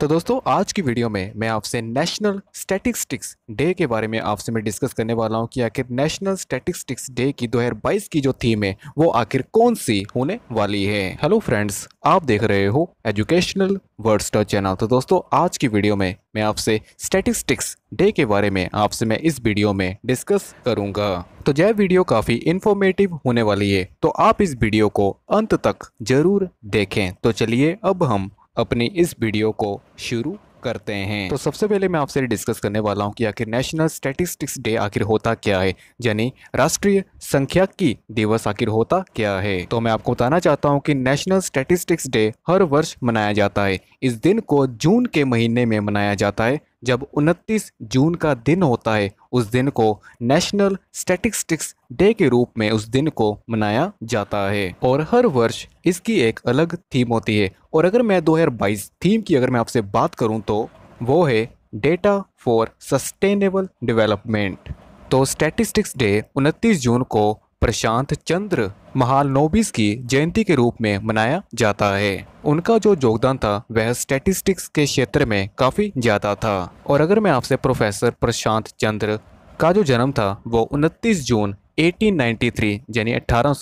तो दोस्तों आज की वीडियो में मैं आपसे नेशनल स्टैटिस्टिक्स डे के बारे में आपसे मैं डिस्कस करने वाला हूं कि आखिर नेशनल स्टैटिस्टिक्स डे की 2022 की जो थीम है वो आखिर कौन सी होने वाली है हेलो फ्रेंड्स आप देख रहे हो एजुकेशनल वर्ड स्टार चैनल तो दोस्तों आज की वीडियो में मैं आपसे स्टैटिस्टिक्स डे के बारे में आपसे मैं इस वीडियो में डिस्कस करूंगा तो यह वीडियो काफ़ी इन्फॉर्मेटिव होने वाली है तो आप इस वीडियो को अंत तक जरूर देखें तो चलिए अब हम अपनी इस वीडियो को शुरू करते हैं तो सबसे पहले मैं आपसे डिस्कस करने वाला हूं कि आखिर नेशनल स्टैटिस्टिक्स डे आखिर होता क्या है यानी राष्ट्रीय संख्याकी दिवस आखिर होता क्या है तो मैं आपको बताना चाहता हूं कि नेशनल स्टैटिस्टिक्स डे हर वर्ष मनाया जाता है इस दिन को जून के महीने में मनाया जाता है जब 29 जून का दिन होता है उस दिन को नेशनल स्टैटिस्टिक्स डे के रूप में उस दिन को मनाया जाता है और हर वर्ष इसकी एक अलग थीम होती है और अगर मैं 2022 थीम की अगर मैं आपसे बात करूं तो वो है डेटा फॉर सस्टेनेबल डेवलपमेंट तो स्टैटिस्टिक्स डे 29 जून को प्रशांत चंद्र महालनोबिस की जयंती के रूप में मनाया जाता है उनका जो योगदान था वह स्टैटिस्टिक्स के क्षेत्र में काफ़ी ज़्यादा था और अगर मैं आपसे प्रोफेसर प्रशांत चंद्र का जो जन्म था वो 29 जून 1893 यानी अठारह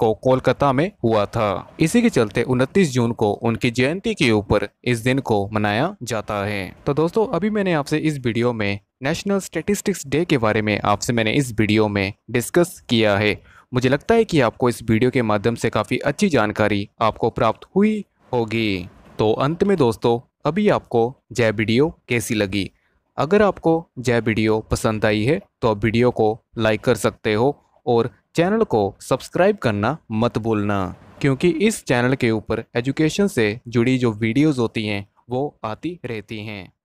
को कोलकाता में हुआ था इसी के चलते 29 जून को उनकी जयंती के ऊपर इस दिन को मनाया जाता है तो दोस्तों अभी मैंने आपसे इस वीडियो में नेशनल स्टेटिस्टिक्स डे के बारे में आपसे मैंने इस वीडियो में डिस्कस किया है मुझे लगता है कि आपको इस वीडियो के माध्यम से काफ़ी अच्छी जानकारी आपको प्राप्त हुई होगी तो अंत में दोस्तों अभी आपको जय वीडियो कैसी लगी अगर आपको यह वीडियो पसंद आई है तो आप वीडियो को लाइक कर सकते हो और चैनल को सब्सक्राइब करना मत भूलना क्योंकि इस चैनल के ऊपर एजुकेशन से जुड़ी जो वीडियोज़ होती हैं वो आती रहती हैं